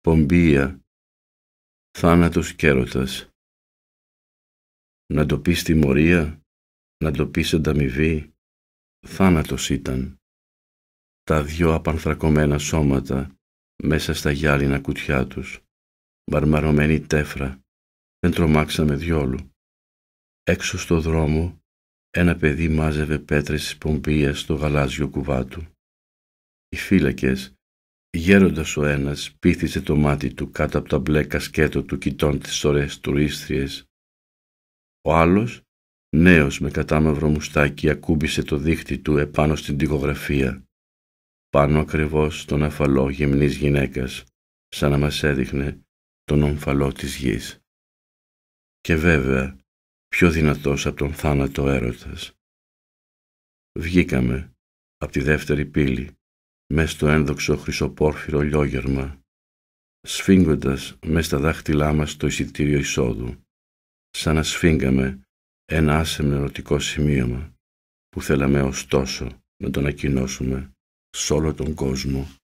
πομπία, θάνατος κέρωτας. Να το πεις τιμωρία, να το πεις ανταμοιβή, θάνατος ήταν. Τα δυο απανθρακωμένα σώματα μέσα στα γυάλινα κουτιά τους, μπαρμαρωμένη τέφρα, δεν τρομάξαμε διόλου. Έξω στο δρόμο ένα παιδί μάζευε πέτρες της πομπίας στο γαλάζιο κουβά του. Οι φύλακες Γέροντας ο ένας πήθησε το μάτι του κάτω από τα μπλε κασκέτο του κοιτών τις ωραίες τουρίστριες. Ο άλλος, νέος με κατάμαυρο μουστάκι, ακούμπησε το δίχτυ του επάνω στην τυχογραφία. πάνω ακριβώς στον αφαλό γεμνής γυναίκας, σαν να μας έδειχνε τον ομφαλό της γης. Και βέβαια, πιο δυνατός από τον θάνατο έρωτας. Βγήκαμε από τη δεύτερη πύλη μες στο ένδοξο χρυσοπόρφυρο λιόγερμα, σφίγγοντας μες στα δάχτυλά μας το εισιτήριο εισόδου, σαν να σφίγγαμε ένα άσεμνο ερωτικό σημείωμα που θέλαμε ωστόσο να το ανακοινώσουμε σε όλο τον κόσμο.